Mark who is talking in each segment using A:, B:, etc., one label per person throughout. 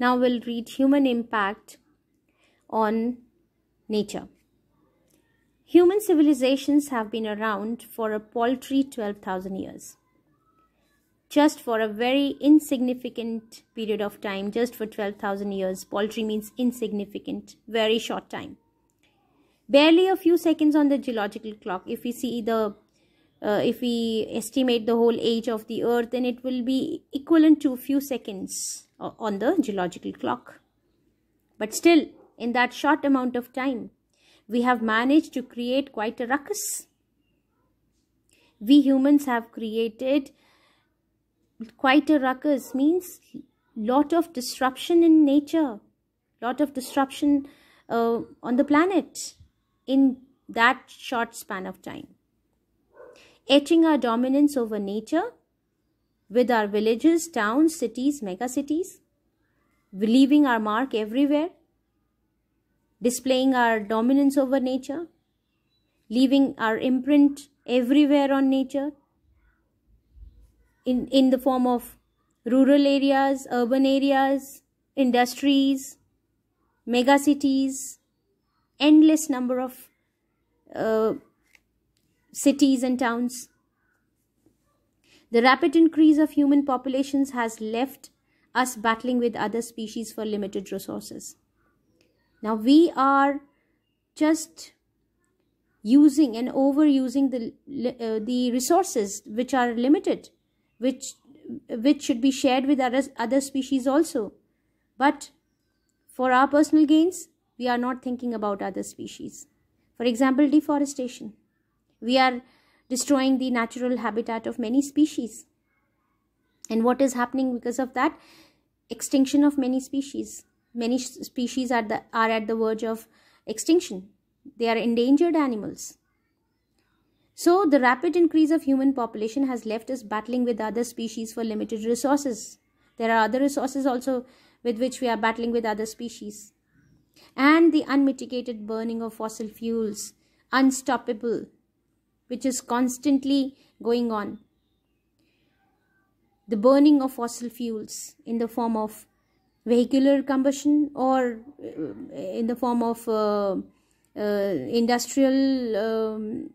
A: Now we'll read human impact on nature. Human civilizations have been around for a paltry 12,000 years. Just for a very insignificant period of time, just for 12,000 years, paltry means insignificant, very short time. Barely a few seconds on the geological clock. If we see the uh, if we estimate the whole age of the earth then it will be equivalent to a few seconds on the geological clock. But still, in that short amount of time, we have managed to create quite a ruckus. We humans have created quite a ruckus means lot of disruption in nature, lot of disruption uh, on the planet in that short span of time. Etching our dominance over nature with our villages, towns, cities, mega cities, leaving our mark everywhere, displaying our dominance over nature, leaving our imprint everywhere on nature in, in the form of rural areas, urban areas, industries, mega cities, endless number of uh, cities and towns the rapid increase of human populations has left us battling with other species for limited resources. Now we are just using and overusing the uh, the resources which are limited, which which should be shared with other other species also. But for our personal gains, we are not thinking about other species. For example, deforestation. We are destroying the natural habitat of many species. And what is happening because of that? Extinction of many species. Many species are, the, are at the verge of extinction. They are endangered animals. So, the rapid increase of human population has left us battling with other species for limited resources. There are other resources also with which we are battling with other species. And the unmitigated burning of fossil fuels, unstoppable which is constantly going on. The burning of fossil fuels in the form of vehicular combustion or uh, in the form of uh, uh, industrial um,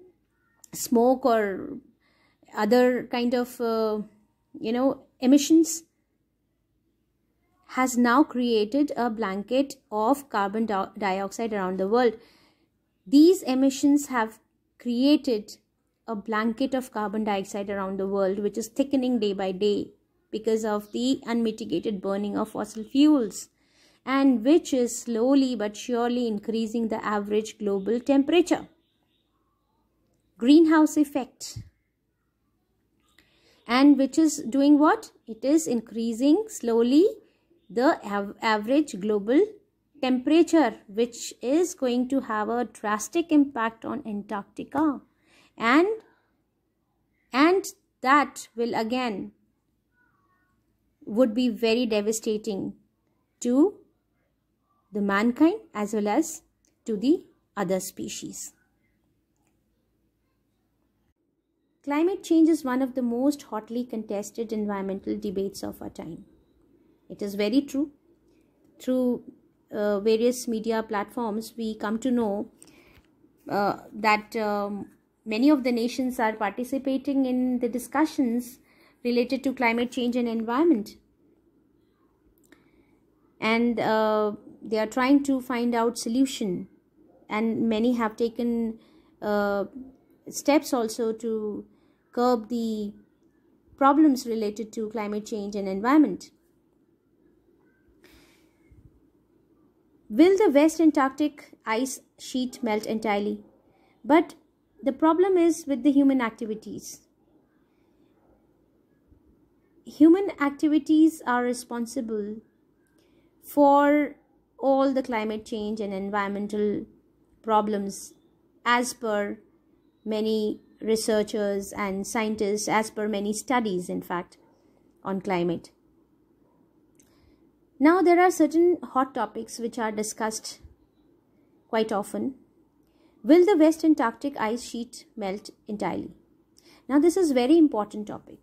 A: smoke or other kind of uh, you know emissions has now created a blanket of carbon dioxide around the world these emissions have created a blanket of carbon dioxide around the world, which is thickening day by day because of the unmitigated burning of fossil fuels, and which is slowly but surely increasing the average global temperature. Greenhouse effect. And which is doing what? It is increasing slowly the av average global temperature, which is going to have a drastic impact on Antarctica and and that will again would be very devastating to the mankind as well as to the other species. Climate change is one of the most hotly contested environmental debates of our time. It is very true. Through uh, various media platforms, we come to know uh, that um, Many of the nations are participating in the discussions related to climate change and environment. And uh, they are trying to find out solution. And many have taken uh, steps also to curb the problems related to climate change and environment. Will the West Antarctic ice sheet melt entirely? But the problem is with the human activities. Human activities are responsible for all the climate change and environmental problems as per many researchers and scientists, as per many studies, in fact, on climate. Now, there are certain hot topics which are discussed quite often Will the West Antarctic ice sheet melt entirely? Now this is very important topic.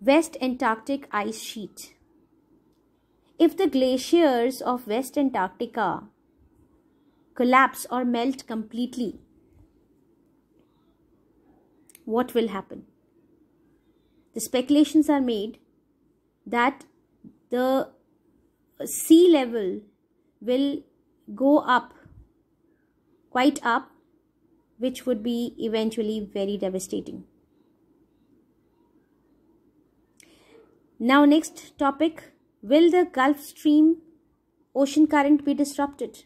A: West Antarctic ice sheet. If the glaciers of West Antarctica collapse or melt completely, what will happen? The speculations are made that the sea level will go up quite up, which would be eventually very devastating. Now, next topic Will the Gulf Stream ocean current be disrupted?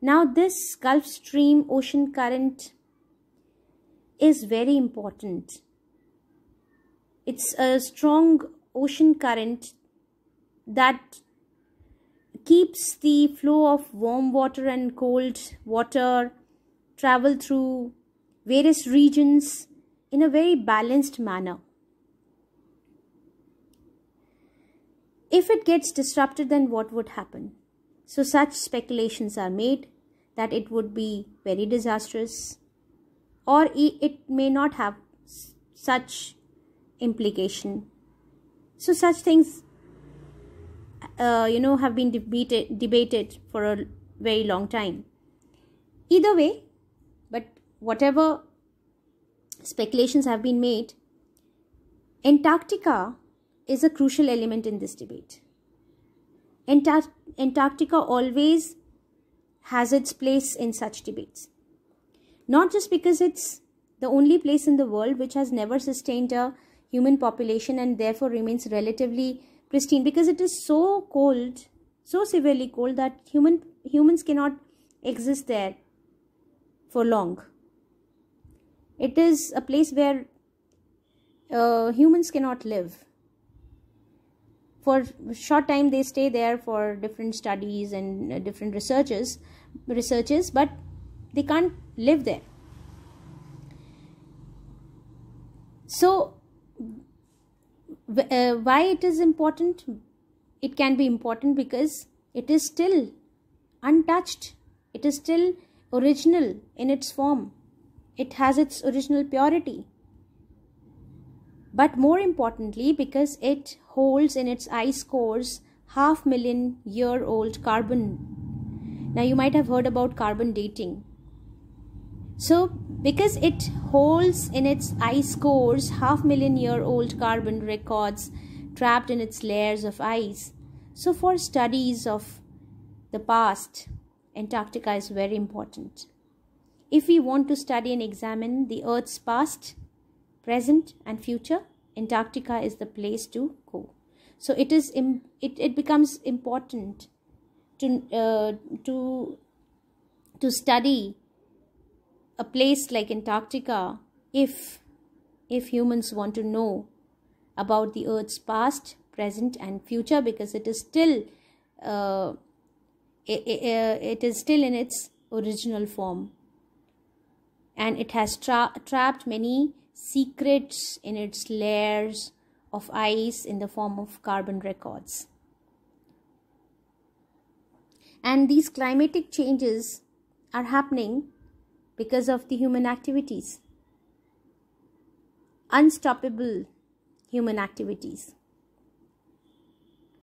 A: Now, this Gulf Stream ocean current is very important. It's a strong ocean current that keeps the flow of warm water and cold water travel through various regions in a very balanced manner. If it gets disrupted, then what would happen? So, such speculations are made that it would be very disastrous or it may not have such implication. So, such things uh, you know have been debated debated for a very long time either way but whatever speculations have been made antarctica is a crucial element in this debate Antar antarctica always has its place in such debates not just because it's the only place in the world which has never sustained a human population and therefore remains relatively pristine because it is so cold so severely cold that human humans cannot exist there for long it is a place where uh, humans cannot live for short time they stay there for different studies and uh, different researches researches but they can't live there so uh, why it is important it can be important because it is still untouched it is still original in its form it has its original purity but more importantly because it holds in its ice cores half million year old carbon now you might have heard about carbon dating so because it holds in its ice cores half million year old carbon records trapped in its layers of ice. So, for studies of the past, Antarctica is very important. If we want to study and examine the Earth's past, present, and future, Antarctica is the place to go. So it is it, it becomes important to uh, to to study a place like Antarctica if if humans want to know about the earth's past, present and future because it is still uh, it, it, uh, it is still in its original form and it has tra- trapped many secrets in its layers of ice in the form of carbon records. And these climatic changes are happening because of the human activities. Unstoppable human activities.